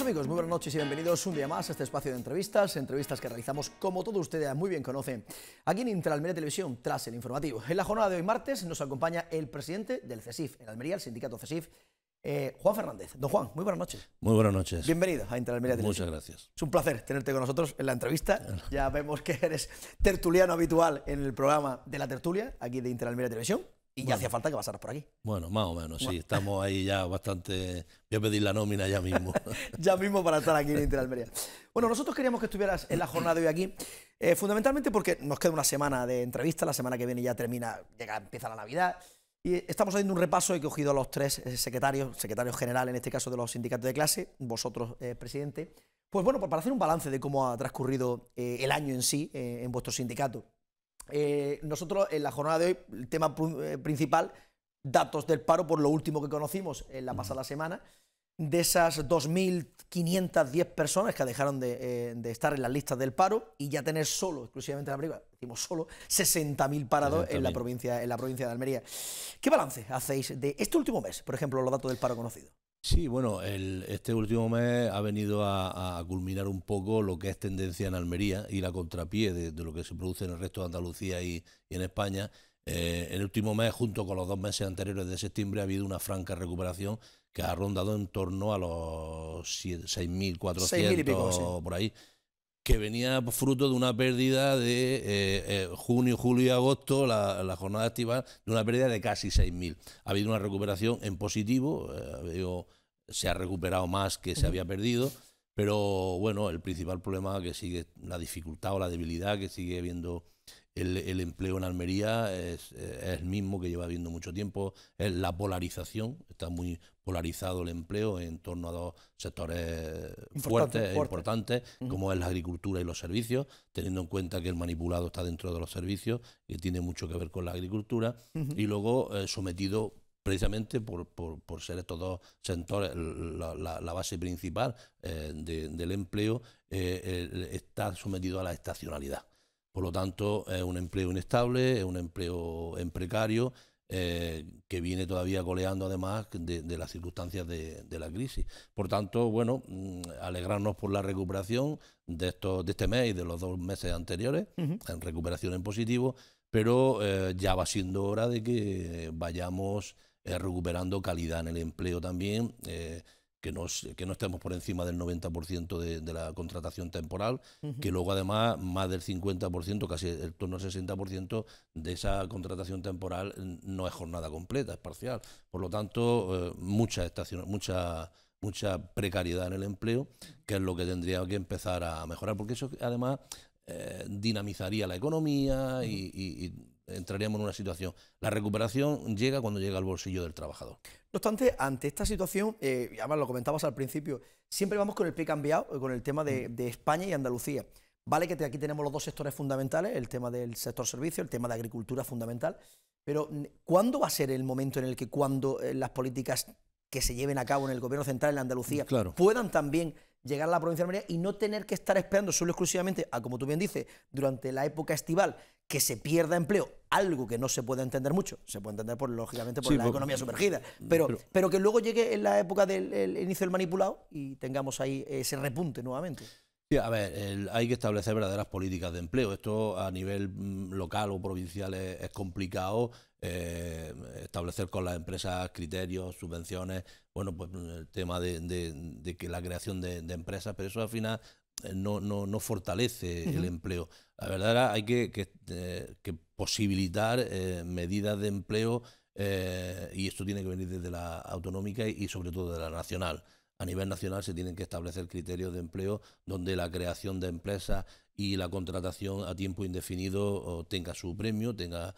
Hola amigos, muy buenas noches y bienvenidos un día más a este espacio de entrevistas, entrevistas que realizamos como todos ustedes muy bien conocen, aquí en Interalmería Televisión, tras el informativo. En la jornada de hoy martes nos acompaña el presidente del CESIF, en Almería, el sindicato CESIF, eh, Juan Fernández. Don Juan, muy buenas noches. Muy buenas noches. Bienvenido a Interalmería Televisión. Muchas gracias. Es un placer tenerte con nosotros en la entrevista. Ya vemos que eres tertuliano habitual en el programa de la tertulia, aquí de Interalmería Televisión. Y ya hacía falta que pasaras por aquí. Bueno, más o menos, sí. Estamos ahí ya bastante. Voy a pedir la nómina ya mismo. ya mismo para estar aquí en Interalmería. Bueno, nosotros queríamos que estuvieras en la jornada de hoy aquí, eh, fundamentalmente porque nos queda una semana de entrevista. La semana que viene ya termina, llega, empieza la Navidad. Y estamos haciendo un repaso. He cogido a los tres eh, secretarios, secretario general en este caso de los sindicatos de clase, vosotros, eh, presidente. Pues bueno, pues para hacer un balance de cómo ha transcurrido el año en sí en vuestro sindicato. Eh, nosotros en la jornada de hoy, el tema eh, principal, datos del paro, por lo último que conocimos en la pasada semana, de esas 2.510 personas que dejaron eh, de, estar en las listas del paro y ya tener solo, exclusivamente en la prima, decimos solo, 60.000 parados en, la provincia, en la provincia de Almería. ¿Qué balance hacéis de este último mes, por ejemplo, los datos del paro conocido? Sí, bueno, este último mes ha venido a, culminar un poco lo que es tendencia en Almería y la contrapié de, lo que se produce en el resto de Andalucía y, en España. Eh, el último mes, junto con los dos meses anteriores de septiembre, ha habido una franca recuperación que ha rondado en torno a los 6.400 sí. por ahí que venía fruto de una pérdida de eh, eh, junio, julio y agosto, la, jornada activa, de una pérdida de casi 6.000. Ha habido una recuperación en positivo, eh, se ha recuperado más que se había perdido, pero bueno, el principal problema que sigue, la dificultad o la debilidad que sigue habiendo el, empleo en Almería es, el mismo que lleva habiendo mucho tiempo, es la polarización, está muy polarizado el empleo en torno a dos sectores fuertes e importantes, como es la agricultura y los servicios, teniendo en cuenta que el manipulado está dentro de los servicios y tiene mucho que ver con la agricultura, y luego eh, sometido precisamente por, por, ser estos dos sectores la, base principal eh, del empleo, eh, está sometido a la estacionalidad. Por lo tanto, es un empleo inestable, es un empleo precario, eh, que viene todavía coleando además de, las circunstancias de, la crisis. Por tanto, bueno, mm, alegrarnos por la recuperación de, de este mes y de los dos meses anteriores, en recuperación en positivo, pero eh, ya va siendo hora de que vayamos eh, recuperando calidad en el empleo también que no, estemos por encima del 90% de, de, la contratación temporal, que luego además más del 50%, casi el torno al 60% de esa contratación temporal no es jornada completa, es parcial. Por lo tanto, eh, mucha estación, mucha mucha precariedad en el empleo, que es lo que tendría que empezar a mejorar, porque eso además eh, dinamizaría la economía y entraríamos en una situación. La recuperación llega cuando llega al bolsillo del trabajador. No obstante, ante esta situación, eh, además lo comentabas al principio, siempre vamos con el pie cambiado, eh, con el tema mm. de, España y Andalucía. Vale que aquí tenemos los dos sectores fundamentales, el tema del sector servicio, el tema de agricultura fundamental, pero mm, ¿cuándo va a ser el momento en el que cuando eh, las políticas que se lleven a cabo en el gobierno central en Andalucía mm, puedan también llegar a la provincia de Almería y no tener que estar esperando solo exclusivamente a, como tú bien dices, durante la época estival, que se pierda empleo, algo que no se puede entender mucho, se puede entender por, lógicamente por la economía mm, sumergida, mm, pero, pero, que luego llegue en la época del inicio del manipulado y tengamos ahí ese repunte nuevamente. Sí, a ver, hay que establecer verdaderas políticas de empleo. Esto a nivel mm, local o provincial es, complicado. Eh, establecer con las empresas criterios, subvenciones, bueno, pues el tema de, que la creación de, empresas, pero eso al final eh, no, no, no fortalece el empleo. La verdad hay que, que, eh, que posibilitar eh, medidas de empleo y esto tiene que venir desde la autonómica y, sobre todo de la nacional. A nivel nacional se tienen que establecer criterios de empleo donde la creación de empresas y la contratación a tiempo indefinido tenga su premio, tenga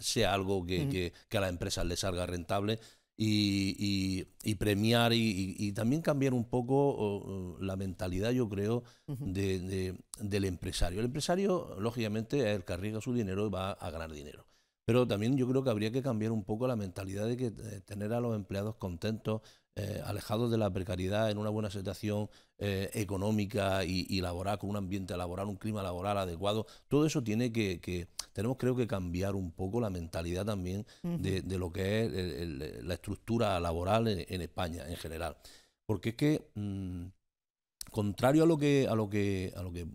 sea algo que, que, que a las empresas les salga rentable y, premiar y, también cambiar un poco uh, la mentalidad, yo creo, de, del empresario. El empresario, lógicamente, es el que arriesga su dinero y va a ganar dinero. Pero también yo creo que habría que cambiar un poco la mentalidad de que de eh, tener a los empleados contentos, eh, alejados de la precariedad, en una buena situación eh, económica y, y, laboral, con un ambiente laboral, un clima laboral adecuado. Todo eso tiene que, tenemos creo que cambiar un poco la mentalidad también de, lo que es la estructura laboral en, España en general. Porque es que, mm, contrario a lo que, a lo que, a lo que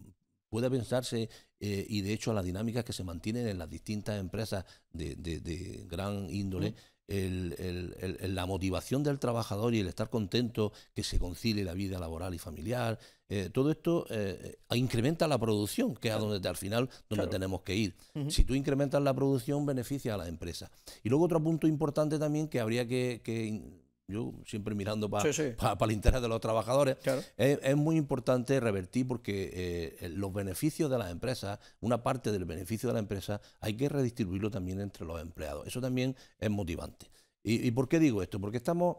pueda pensarse eh, y de hecho a las dinámicas que se mantienen en las distintas empresas de, gran índole, el, la motivación del trabajador y el estar contento que se concilie la vida laboral y familiar, eh, todo esto eh, eh, incrementa la producción, que es a donde al final donde tenemos que ir. Si tú incrementas la producción, beneficia a la empresa. Y luego otro punto importante también que habría que yo siempre mirando para el interés de los trabajadores, es, muy importante revertir porque eh, los beneficios de las empresas, una parte del beneficio de la empresa, hay que redistribuirlo también entre los empleados. Eso también es motivante. ¿Y, por qué digo esto? Porque estamos...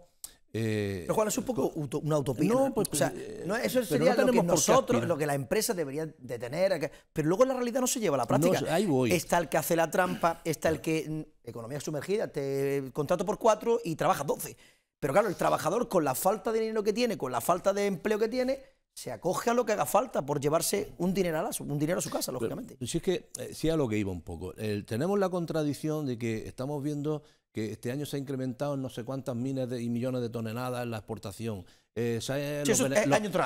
Eh, pero Juan, es un poco una utopía. No, pues, eh, eso sería lo que nosotros, lo que la empresa debería de tener. Pero luego en la realidad no se lleva a la práctica. ahí voy. Está el que hace la trampa, está el que, mm, economía sumergida, te contrato por cuatro y trabajas doce. Pero claro, el trabajador con la falta de dinero que tiene, con la falta de empleo que tiene, se acoge a lo que haga falta por llevarse un dinero a, un dinero a su casa, lógicamente. Sí si es que, eh, sí a lo que iba un poco, tenemos la contradicción de que estamos viendo que este año se ha incrementado en no sé cuántas miles y millones de toneladas la exportación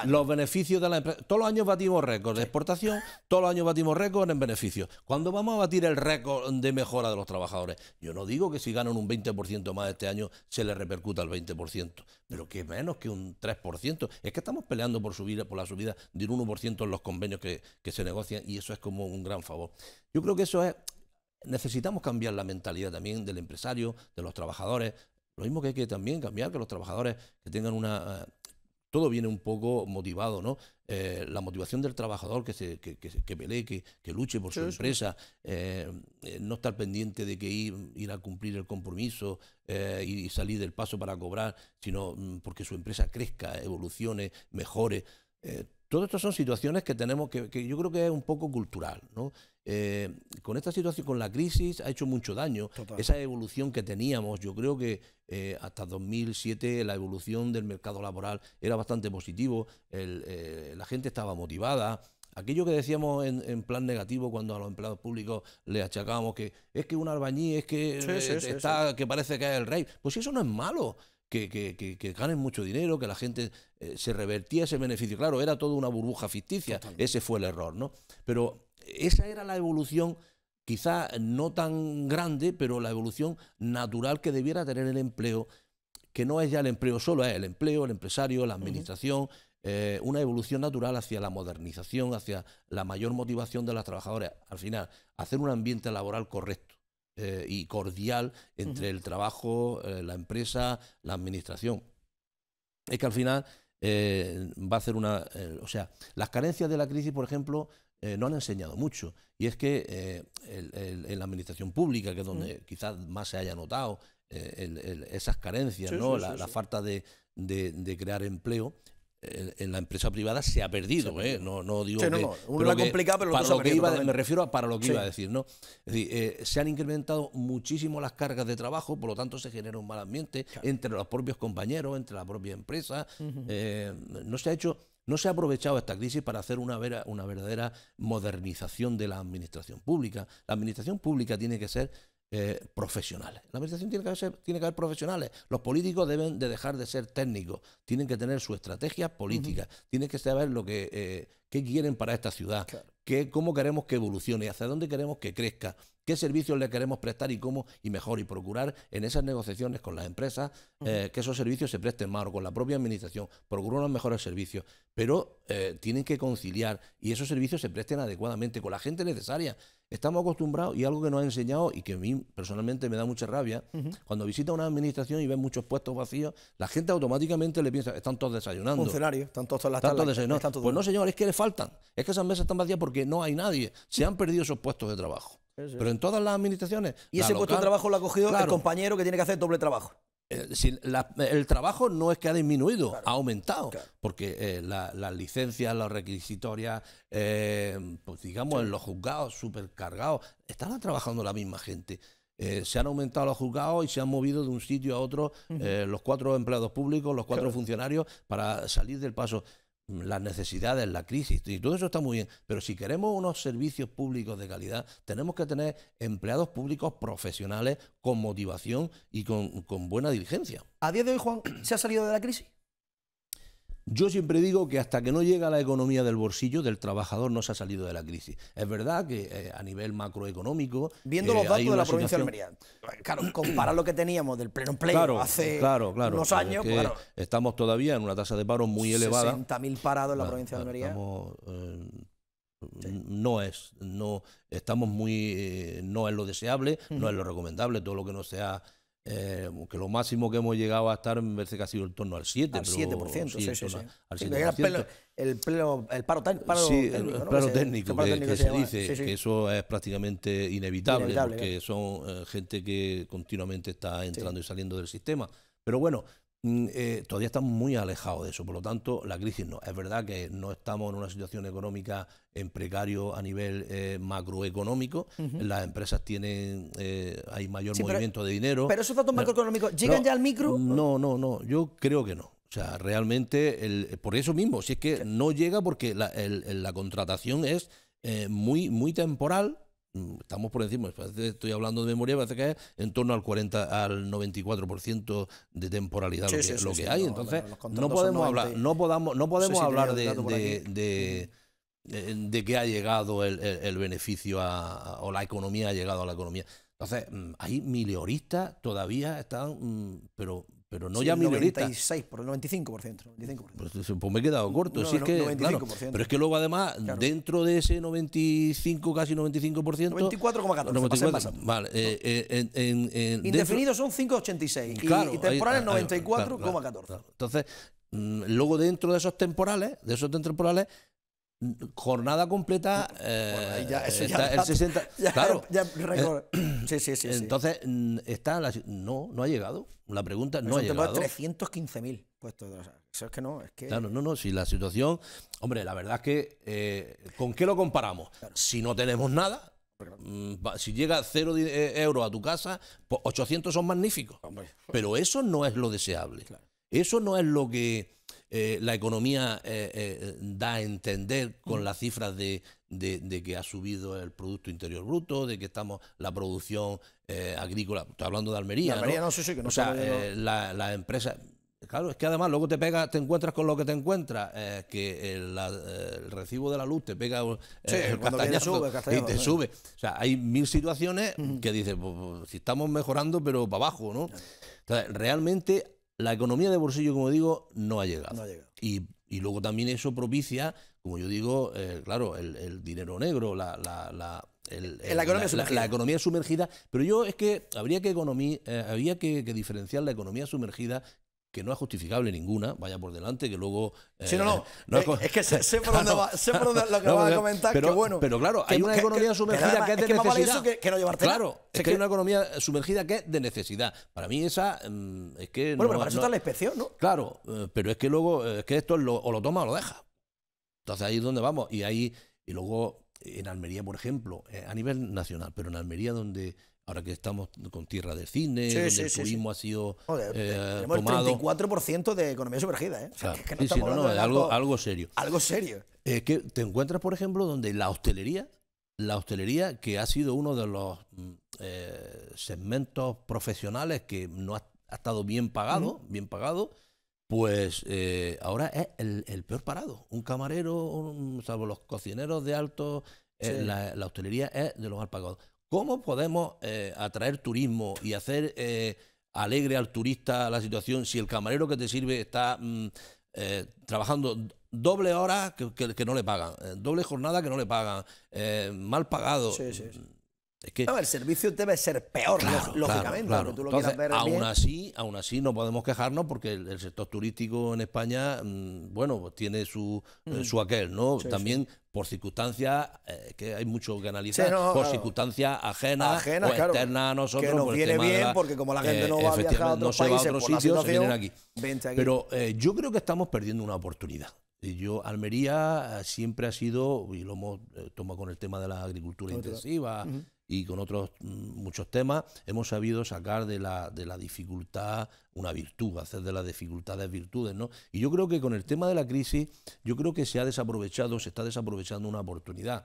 los, beneficios de la empresa. Todos los años batimos récord de exportación, todos los años batimos récord en beneficios. ¿Cuándo vamos a batir el récord de mejora de los trabajadores? Yo no digo que si ganan un 20% más este año se les repercuta el 20%, pero que menos que un 3%. Es que estamos peleando por, subir, por la subida de un 1% en los convenios que, que se negocian y eso es como un gran favor. Yo creo que eso es... Necesitamos cambiar la mentalidad también del empresario, de los trabajadores. Lo mismo que hay que también cambiar que los trabajadores que tengan una todo viene un poco motivado, ¿no? Eh, la motivación del trabajador que, que, pelee, que, luche por su empresa, eh, eh, no estar pendiente de que ir, a cumplir el compromiso y salir del paso para cobrar, sino mm, porque su empresa crezca, evolucione, mejore. Todas estas son situaciones que tenemos que, que yo creo que es un poco cultural, ¿no? Eh, con esta situación, con la crisis, ha hecho mucho daño. Esa evolución que teníamos, yo creo que eh, hasta 2007 la evolución del mercado laboral era bastante positivo, eh, la gente estaba motivada. Aquello que decíamos en, plan negativo cuando a los empleados públicos le achacábamos que es que un albañí es que está que parece que es el rey. Pues eso no es malo. Que, ganen mucho dinero, que la gente se revertía ese beneficio. Claro, era toda una burbuja ficticia, ese fue el error, ¿no? Pero esa era la evolución, quizá no tan grande, pero la evolución natural que debiera tener el empleo, que no es ya el empleo solo, es el empleo, el empresario, la administración, eh, una evolución natural hacia la modernización, hacia la mayor motivación de las trabajadoras. Al final, hacer un ambiente laboral correcto. Eh, y cordial entre el trabajo, eh, la empresa, la administración. Es que al final va a ser una... o sea, las carencias de la crisis, por ejemplo, no eh, han enseñado mucho. Y es que eh, en la administración pública, que es donde mm. quizás más se haya notado eh, esas carencias, ¿no? la, falta de, crear empleo, en la empresa privada se ha perdido, no, no digo que, lo complicado, pero lo que iba, me refiero a para lo que iba a decir, ¿no? se han incrementado muchísimo las cargas de trabajo, por lo tanto se genera un mal ambiente entre los propios compañeros, entre la propia empresa, no se ha hecho no se ha aprovechado esta crisis para hacer una, una verdadera modernización de la administración pública. La administración pública tiene que ser eh, profesional. La administración tiene que, haber, tiene que profesionales. Los políticos deben de dejar de ser técnicos. Tienen que tener su estrategia política. Tienen que saber lo que eh, qué quieren para esta ciudad cómo queremos que evolucione, hacia dónde queremos que crezca, qué servicios le queremos prestar y cómo, y mejor, y procurar en esas negociaciones con las empresas eh, que esos servicios se presten más o con la propia administración, procurar unos mejores servicios, pero eh, tienen que conciliar y esos servicios se presten adecuadamente con la gente necesaria. Estamos acostumbrados y algo que nos ha enseñado y que a mí personalmente me da mucha rabia, cuando visita una administración y ve muchos puestos vacíos, la gente automáticamente le piensa, están todos desayunando. Funcionarios, están todos en las están todos desayunando. Están todos pues no, señor, es que le faltan. Es que esas mesas están vacías porque porque no hay nadie. Se han perdido esos puestos de trabajo. Pero en todas las administraciones. Y ese puesto de trabajo lo ha cogido el compañero que tiene que hacer doble trabajo. Eh, el trabajo no es que ha disminuido, ha aumentado, porque eh, las licencias, las requisitorias, eh, pues digamos en los juzgados supercargados, están trabajando la misma gente. se han aumentado los juzgados y se han movido de un sitio a otro los cuatro empleados públicos, los cuatro funcionarios, para salir del paso las necesidades, la crisis, y todo eso está muy bien, pero si queremos unos servicios públicos de calidad, tenemos que tener empleados públicos profesionales con motivación y con, con buena diligencia. ¿A día de hoy, Juan, se ha salido de la crisis? Yo siempre digo que hasta que no llega la economía del bolsillo del trabajador no se ha salido de la crisis. Es verdad que eh, a nivel macroeconómico... Viendo eh, los datos de la provincia de Almería, claro, comparar lo que teníamos del pleno empleo hace claro, unos años... que estamos todavía en una tasa de paro muy elevada. 60.000 parados en la ah, provincia de ah, Almería. Eh, no es, no estamos muy, no es lo deseable, no es lo recomendable, todo lo que no sea eh, que lo máximo que hemos llegado a estar me parece que ha sido en torno al 7%. Al 7%, el, paro, técnico, que, se, dice, que eso es prácticamente inevitable, porque son eh, gente que continuamente está entrando y saliendo del sistema. Pero bueno, Mm, eh, todavía estamos muy alejados de eso. Por lo tanto, la crisis no. Es verdad que no estamos en una situación económica en precario a nivel eh, macroeconómico. Las empresas tienen, eh, hay mayor movimiento de dinero. Pero esos datos macroeconómicos, ¿llegan ya al micro? No, no, no. Yo creo que no. O sea, realmente, por eso mismo, si es que no llega porque la, contratación es muy, muy temporal Mm, estamos por encima, estoy hablando de memoria, parece que es en torno al 40 al 94% de temporalidad lo que, hay, entonces no podemos hablar, no no podemos hablar de, de, que ha llegado el, beneficio a, o la economía ha llegado a la economía. Entonces, mm, hay milioristas todavía están mm, pero pero no ya minorista. 96, por el 95%. Pues, me he quedado corto. que, pero es que luego, además, dentro de ese 95, casi 95%. 94,14. vale. Eh, eh, Indefinidos son 5,86. y, temporales 94,14. Entonces, mm, luego dentro de esos temporales, de esos temporales, jornada completa eh, el 60 claro entonces está no no ha llegado la pregunta no ha llegado puestos es que no no no si la situación hombre la verdad es que eh, con qué lo comparamos si no tenemos nada mm, si llega cero eh, euros a tu casa, pues 800 son magníficos. Pero eso no es lo deseable. Eso no es lo que eh, la economía eh, eh, da a entender con mm. las cifras de, que ha subido el Producto Interior Bruto, de que estamos la producción agrícola, estoy hablando de Almería. no, sí, o sea, la, las empresas Claro, es que además luego te pega, te encuentras con lo que te encuentras, que el, recibo de la luz te pega el, sube, y te sube. O sea, hay mil situaciones que dices, pues, pues, si estamos mejorando, pero para abajo, ¿no? Entonces, realmente la economía de bolsillo, como digo, no ha llegado. Y, luego también eso propicia, como yo digo, eh, claro, el, dinero negro, la, la, la la, economía sumergida. Pero yo es que habría que, economía, eh, que, diferenciar la economía sumergida que no es justificable ninguna, vaya por delante, que luego... Eh, sí, no, no, es, que sé, por dónde va, sé por dónde, lo que no, vas a comentar, pero, que bueno... Pero claro, hay una economía sumergida que, es de es que necesidad. eso que, no llevarte Claro, es que, hay una economía sumergida que es de necesidad. Para mí esa mm, es que... Bueno, pero para eso está la inspección, ¿no? Claro, eh, pero es que luego, eh, es que esto lo, o lo toma o lo deja. Entonces ahí es donde vamos. Y ahí, y luego en Almería, por ejemplo, eh, a nivel nacional, pero en Almería donde ahora que estamos con tierra de cine, el turismo ha sido eh, eh, tenemos el 34% de economía sumergida, ¿eh? no no, no, algo, algo, serio. Algo serio. Es que te encuentras, por ejemplo, donde la hostelería, la hostelería que ha sido uno de los mm, segmentos profesionales que no ha, estado bien pagado, bien pagado, pues eh, ahora es el, peor parado. Un camarero, salvo los cocineros de alto, eh, la, hostelería es de los mal pagados. ¿Cómo podemos eh, atraer turismo y hacer alegre al turista la situación si el camarero que te sirve está mm, trabajando doble hora que, que, no le pagan, doble jornada que no le pagan, mal pagado? Sí, sí, el servicio debe ser peor, lógicamente, lo ver Aún así, aún así no podemos quejarnos porque el, sector turístico en España, mm, bueno, pues tiene su, eh, mm. su aquel, ¿no? También por circunstancias, eh, que hay mucho que analizar, por circunstancias ajenas, Ajena, o a nosotros. Que nos pues viene bien porque como la eh, gente no va a viajar a otros, países, sitios, vienen aquí. Pero yo creo que estamos perdiendo una oportunidad. Yo, Almería siempre ha sido, y lo hemos tomado con el tema de la agricultura intensiva, y con otros mm, muchos temas, hemos sabido sacar de la, de la dificultad una virtud, hacer de las dificultades virtudes, ¿no? Y yo creo que con el tema de la crisis, yo creo que se ha desaprovechado, se está desaprovechando una oportunidad.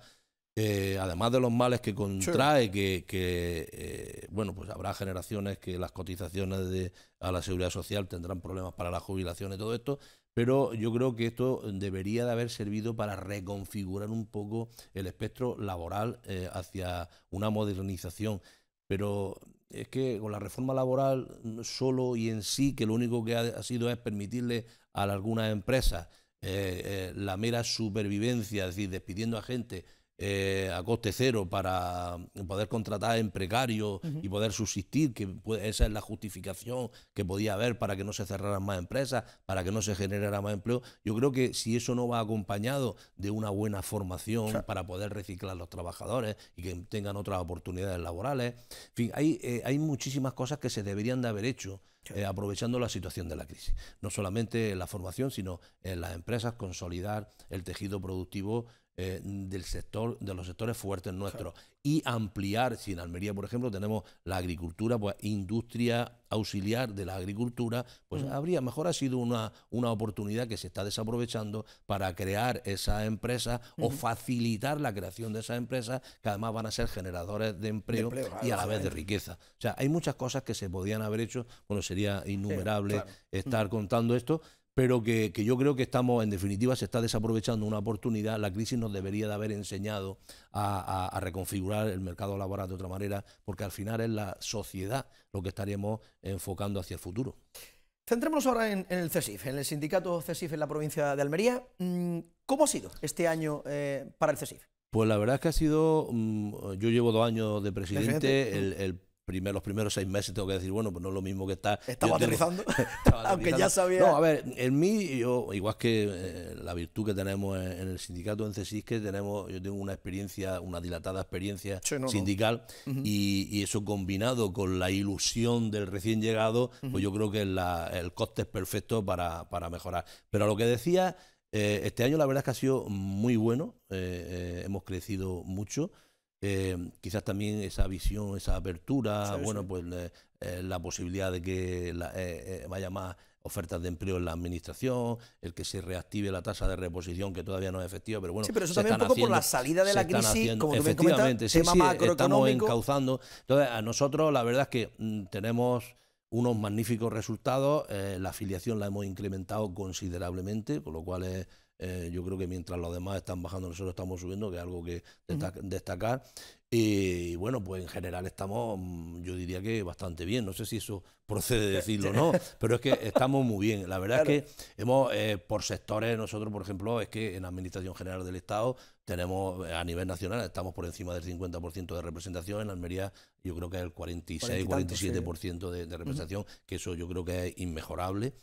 Eh, además de los males que contrae, que, eh, bueno, pues habrá generaciones que las cotizaciones de, a la seguridad social tendrán problemas para la jubilación y todo esto, pero yo creo que esto debería de haber servido para reconfigurar un poco el espectro laboral eh, hacia una modernización. Pero es que con la reforma laboral mm, solo y en sí, que lo único que ha, sido es permitirle a algunas empresas eh, eh, la mera supervivencia, es decir, despidiendo a gente eh, a coste cero para poder contratar en precario y poder subsistir, que esa es la justificación que podía haber para que no se cerraran más empresas, para que no se generara más empleo. Yo creo que si eso no va acompañado de una buena formación para poder reciclar los trabajadores y que tengan otras oportunidades laborales, en fin, hay, eh, hay muchísimas cosas que se deberían de haber hecho. Eh, aprovechando la situación de la crisis. No solamente en la formación, sino en las empresas, consolidar el tejido productivo eh, del sector, de los sectores fuertes nuestros y ampliar, si en Almería, por ejemplo, tenemos la agricultura, pues industria auxiliar de la agricultura, pues mm. habría, mejor ha sido una, una oportunidad que se está desaprovechando para crear esa empresa o facilitar la creación de esas empresas que además van a ser generadores de empleo, y a la vez de riqueza. O sea, hay muchas cosas que se podían haber hecho, bueno, sería innumerable estar mm. contando esto, pero que, yo creo que estamos, en definitiva, se está desaprovechando una oportunidad. La crisis nos debería de haber enseñado a, reconfigurar el mercado laboral de otra manera, porque al final es la sociedad lo que estaríamos enfocando hacia el futuro. Centrémonos ahora en, el CESIF, en el sindicato CESIF en la provincia de Almería. Mm, ¿Cómo ha sido este año eh, para el CESIF? Pues la verdad es que ha sido, mm, yo llevo dos años de presidente, el, los primeros seis meses tengo que decir, bueno, pues no es lo mismo que está. Estaba aterrizando. aunque ya sabía. No, a ver, en mí, yo, igual que eh, la virtud que tenemos en, el sindicato en CESIS, que tenemos, yo tengo una experiencia, una dilatada experiencia sindical, y, eso combinado con la ilusión del recién llegado, pues yo creo que el coste es perfecto para, mejorar. Pero lo que decía, eh, este año la verdad es que ha sido muy bueno, eh, hemos crecido mucho. Eh, quizás también esa visión, esa apertura, bueno, pues eh, la posibilidad de que la, eh, vaya más ofertas de empleo en la administración, el que se reactive la tasa de reposición que todavía no es efectiva, pero bueno, sí, pero eso también un poco por la salida de la crisis, efectivamente, comentas, tema estamos encauzando. Entonces, a nosotros la verdad es que mm, tenemos unos magníficos resultados, la afiliación la hemos incrementado considerablemente, con lo cual es eh, yo creo que mientras los demás están bajando, nosotros estamos subiendo, que es algo que destacar. Y bueno, pues en general estamos, mm, yo diría que bastante bien. No sé si eso procede decirlo o no, pero es que estamos muy bien. La verdad es que hemos, eh, por sectores, nosotros, por ejemplo, es que en Administración General del Estado tenemos, eh, a nivel nacional, estamos por encima del 50% de representación. En Almería, yo creo que es el 46, 47% de, representación, que eso yo creo que es inmejorable.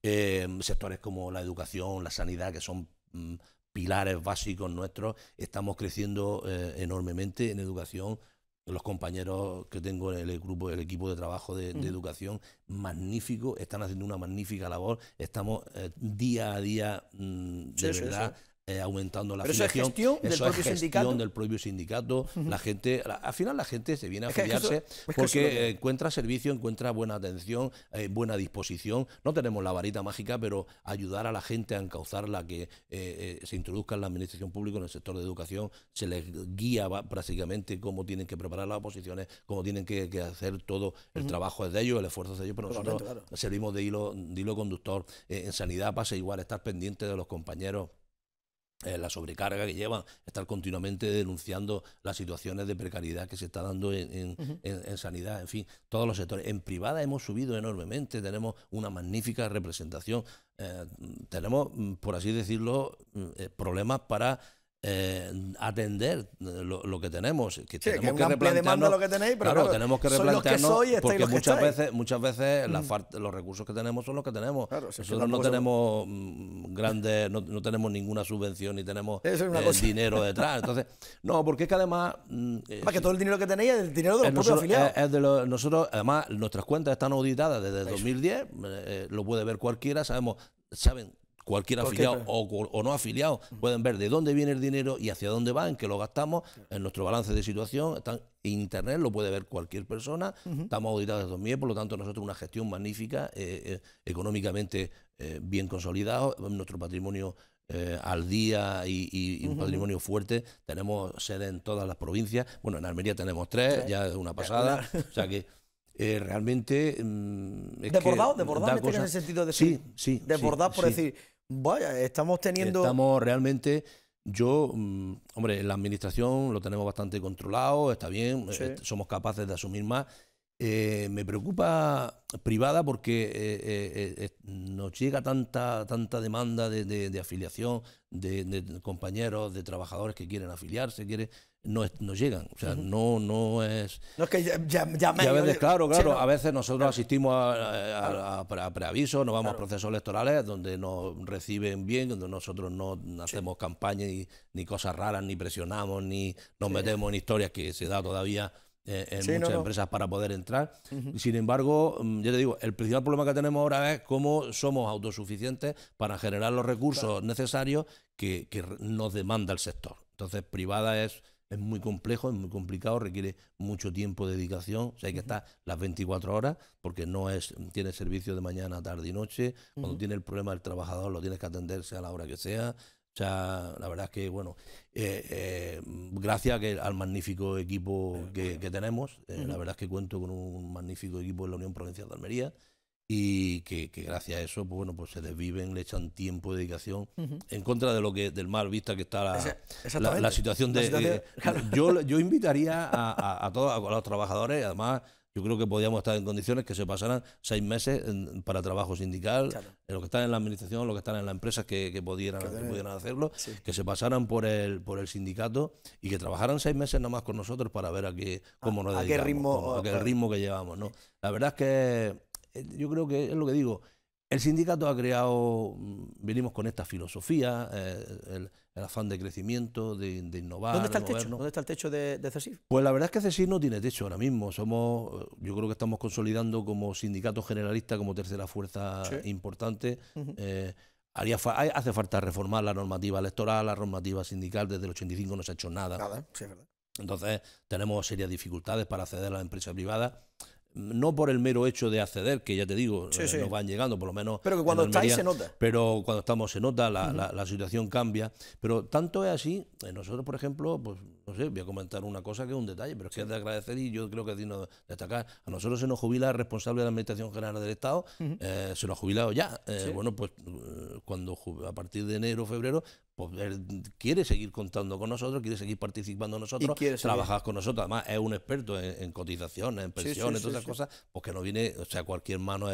Eh, sectores como la educación, la sanidad, que son mm, pilares básicos nuestros, estamos creciendo eh, enormemente en educación. Los compañeros que tengo en el grupo, el equipo de trabajo de, educación, magnífico, están haciendo una magnífica labor. Estamos eh, día a día, mm, de verdad, eh, aumentando la gestión, del, propio gestión sindicato. del propio sindicato. La gente, al final la gente se viene a afiliarse porque encuentra servicio, encuentra buena atención, eh, buena disposición. No tenemos la varita mágica, pero ayudar a la gente a encauzarla, que eh, se introduzca en la administración pública, en el sector de educación, se les guía prácticamente cómo tienen que preparar las oposiciones, cómo tienen que, hacer todo el trabajo de ellos, el esfuerzo es de ellos, pero nosotros servimos de hilo, de hilo conductor. en sanidad pasa igual, estar pendiente de los compañeros. Eh, la sobrecarga que llevan, estar continuamente denunciando las situaciones de precariedad que se está dando en, sanidad, en fin, todos los sectores. En privada hemos subido enormemente, tenemos una magnífica representación, eh, tenemos, mm, por así decirlo, mm, eh, problemas para eh, atender eh, lo, que tenemos. Que tenemos que, replantearnos, lo que tenéis, pero tenemos que replantearnos porque muchas veces, muchas veces la mm. los recursos que tenemos son los que tenemos. Nosotros no tenemos mm, grandes, no, tenemos ninguna subvención ni tenemos eh, dinero detrás. Entonces, no, porque es que además mm, eh, que todo el dinero que tenéis es el dinero de los propios afiliados. nosotros, además, nuestras cuentas están auditadas desde 2010, lo puede ver cualquiera, sabemos, saben cualquier afiliado o, no afiliado pueden ver de dónde viene el dinero y hacia dónde va, en qué lo gastamos, en nuestro balance de situación. Está, internet lo puede ver cualquier persona. Estamos auditados desde 2000, por lo tanto, nosotros una gestión magnífica, eh, eh, económicamente eh, bien consolidado, nuestro patrimonio. al día y, un patrimonio fuerte. Tenemos sede en todas las provincias. Bueno, en Almería tenemos tres, ya es una pasada. o sea que realmente. Mm, es desbordado, desbordado en, el sentido de decir. Sí, sí. Desbordado por decir. Vaya, estamos teniendo... Estamos realmente... Yo, mm, hombre, la administración lo tenemos bastante controlado, está bien, eh, somos capaces de asumir más eh, me preocupa privada porque eh, eh, eh, nos llega tanta, tanta demanda de, afiliación, de, compañeros, de trabajadores que quieren afiliarse, no, no llegan. O sea, no, no es. No es que ya, me, a veces, claro, claro. A veces nosotros asistimos a, preaviso, preavisos, nos vamos a procesos electorales donde nos reciben bien, donde nosotros no hacemos campaña ni, cosas raras, ni presionamos, ni nos metemos en historias que se da todavía eh, en muchas empresas para poder entrar. Sin embargo, mm, yo te digo, el principal problema que tenemos ahora es cómo somos autosuficientes para generar los recursos necesarios que, nos demanda el sector. Entonces, privada es, es muy complejo, es muy complicado, requiere mucho tiempo de dedicación, o hay que estar las 24 horas, porque no es, tiene servicio de mañana, tarde y noche, cuando tiene el problema del trabajador lo tienes que atenderse a la hora que sea, o sea, la verdad es que, bueno, eh, eh, gracias al magnífico equipo eh, que, tenemos, la verdad es que cuento con un magnífico equipo en la Unión Provincial de Almería y que, gracias a eso, pues bueno, pues se desviven, le echan tiempo, y dedicación, en contra de lo que del mal vista que está la, situación de... yo, invitaría a, a todos a los trabajadores, además yo creo que podíamos estar en condiciones que se pasaran seis meses para trabajo sindical, en lo que están en la administración, lo que están en las empresas que, pudieran, hacerlo, que se pasaran por el, por el sindicato y que trabajaran seis meses nada más con nosotros para ver a qué, cómo nos ritmo, ah, ritmo que llevamos. ¿no? La verdad es que eh, yo creo que es lo que digo. El sindicato ha creado, mm, venimos con esta filosofía, eh, el afán de crecimiento, de, innovar. ¿Dónde está el techo? ¿Dónde está el techo de, de Pues la verdad es que CESIF no tiene techo ahora mismo. Somos, yo creo que estamos consolidando como sindicato generalista, como tercera fuerza importante. Eh, hace falta reformar la normativa electoral, la normativa sindical. Desde el 85 no se ha hecho nada. Entonces tenemos serias dificultades para acceder a la empresa privada no por el mero hecho de acceder, que ya te digo, eh, nos van llegando, por lo menos. Pero que cuando estáis se nota. Pero cuando estamos se nota, la, situación cambia. Pero tanto es así, eh, nosotros, por ejemplo, pues no sé, voy a comentar una cosa que es un detalle, pero es que es de agradecer y yo creo que es destacar. A nosotros se nos jubila el responsable de la Administración General del Estado, eh, se lo ha jubilado ya. Eh, bueno, pues eh, cuando a partir de enero febrero, pues quiere seguir contando con nosotros, quiere seguir participando nosotros, trabajar con nosotros. Además, es un experto en, cotizaciones, en pensiones, todas esas cosas, porque no viene, o sea, cualquier mano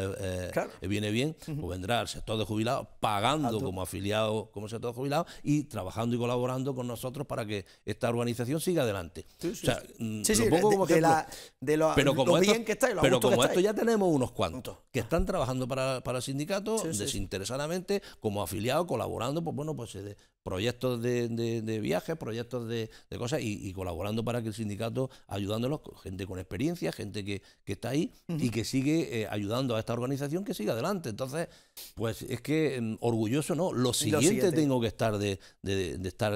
viene bien, pues vendrá al sector de jubilados pagando como afiliado, como sector de jubilados y trabajando y colaborando con nosotros para que esta organización siga adelante. Sí, sí, o sea, mm, como de La, de lo, pero como, que está pero como esto ya tenemos unos cuantos que están trabajando para, el sindicato desinteresadamente, como afiliados, colaborando, pues bueno, pues eh, de proyectos de, viajes, proyectos de, cosas y, colaborando para que el sindicato, ayudándolos, gente con experiencia, gente que, que está ahí y que sigue eh, ayudando a esta organización que siga adelante. Entonces, pues es que mm, orgulloso no, lo siguiente, tengo que estar de, de estar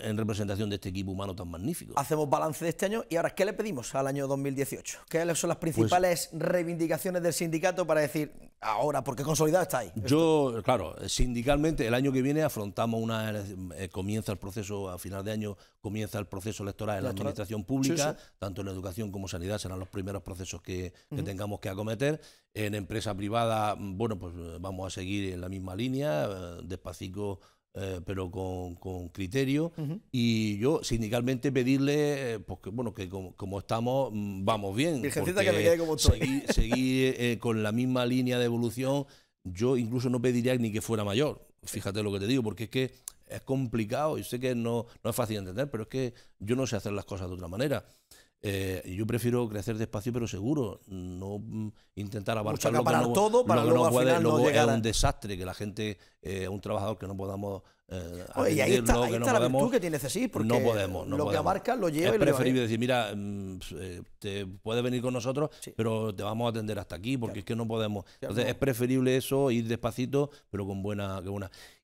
en representación de este equipo humano tan magnífico. Hacemos balance de este año y ahora, ¿qué le pedimos al año 2018? ¿Qué son las pues principales reivindicaciones del sindicato para decir, ahora, porque consolidado está ahí? Yo, claro, sindicalmente el año que viene afrontamos una, eh, eh, comienza el proceso, a final de año comienza el proceso electoral en la administración pública, tanto en educación como sanidad serán los primeros procesos que, tengamos que acometer. En empresa privada, mm, bueno, pues eh, vamos a seguir en la misma línea, despacito eh, pero con, criterio. Y yo, sindicalmente, pedirle, eh, porque pues bueno, que como, estamos, mm, vamos bien. Virgencita Seguir, eh, con la misma línea de evolución, yo incluso no pediría ni que fuera mayor. Fíjate lo que te digo, porque es que es complicado. y sé que no, no es fácil entender, pero es que yo no sé hacer las cosas de otra manera. Eh, yo prefiero crecer despacio pero seguro, no mm, intentar abarcar todo para luego, no al final es un desastre que la gente, eh, un trabajador que no podamos eh, Oye, ahí está, que virtud que tiene porque lo que abarca lo lleva es preferible decir, mira, mm, te puedes venir con nosotros, pero te vamos a atender hasta aquí, porque es que no podemos. Entonces es preferible eso, ir despacito, pero con buena,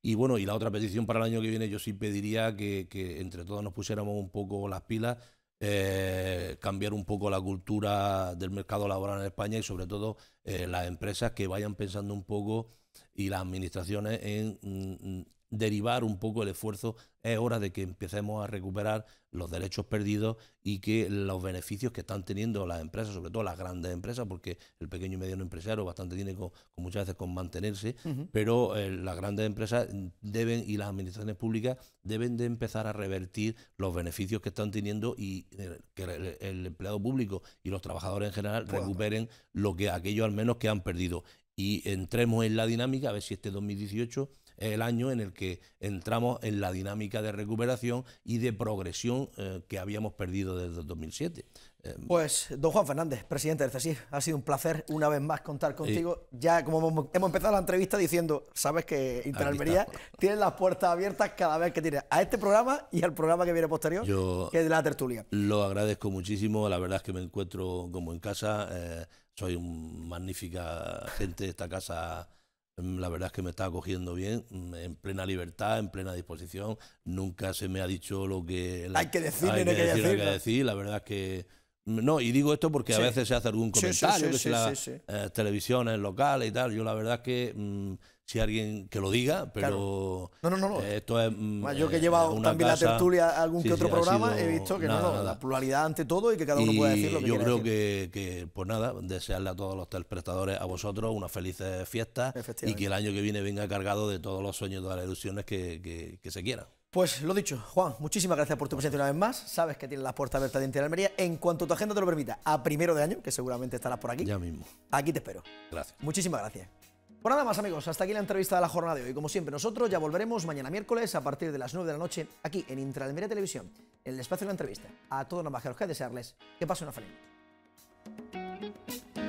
Y bueno, y la otra petición para el año que viene, yo sí pediría que, que entre todos nos pusiéramos un poco las pilas eh, cambiar un poco la cultura del mercado laboral en España y sobre todo eh, las empresas que vayan pensando un poco y las administraciones en mm, mm, derivar un poco el esfuerzo, es hora de que empecemos a recuperar los derechos perdidos y que los beneficios que están teniendo las empresas, sobre todo las grandes empresas, porque el pequeño y mediano empresario bastante tiene con, muchas veces con mantenerse, pero eh, las grandes empresas deben y las administraciones públicas deben de empezar a revertir los beneficios que están teniendo y eh, que el, empleado público y los trabajadores en general recuperen lo que aquellos al menos que han perdido y entremos en la dinámica, a ver si este 2018 es el año en el que entramos en la dinámica de recuperación y de progresión eh, que habíamos perdido desde el 2007. Em, pues, don Juan Fernández, presidente del CESIF, ha sido un placer una vez más contar contigo. ya como hemos, empezado la entrevista diciendo, sabes que Interalmería tiene las puertas abiertas cada vez que tiene a este programa y al programa que viene posterior, que es de la tertulia. Lo agradezco muchísimo, la verdad es que me encuentro como en casa. Eh, soy un magnífica gente, de esta casa mm, la verdad es que me está acogiendo bien, mm, en plena libertad, en plena disposición, nunca se me ha dicho lo que... hay que decir, hay que, decir, hay que decir, la verdad es que... Mm, no, y digo esto porque a veces se hace algún comentario, sí, eh, televisiones locales y tal, yo la verdad es que si alguien que lo diga, pero. No, no, no. no. Esto es. Mm, yo que he eh, llevado también la tertulia a algún que otro programa, he visto que no, no, la pluralidad ante todo y que cada uno puede decir lo que Yo creo Que, que, pues nada, desearle a todos los prestadores a vosotros, unas felices fiestas y que el año que viene venga cargado de todos los sueños, todas las ilusiones que, se quieran. Pues lo dicho, Juan, muchísimas gracias por tu presencia una vez más. Sabes que tienes las puertas abiertas de Almería. En cuanto tu agenda te lo permita, a primero de año, que seguramente estarás por aquí. Ya mismo. Aquí te espero. Gracias. Muchísimas gracias nada más amigos, hasta aquí la entrevista de la jornada de hoy. Como siempre, nosotros ya volveremos mañana miércoles a partir de las 9 de la noche aquí en Intralmería Televisión, el espacio de la entrevista. A todos los majeros que desearles que pasen una feliz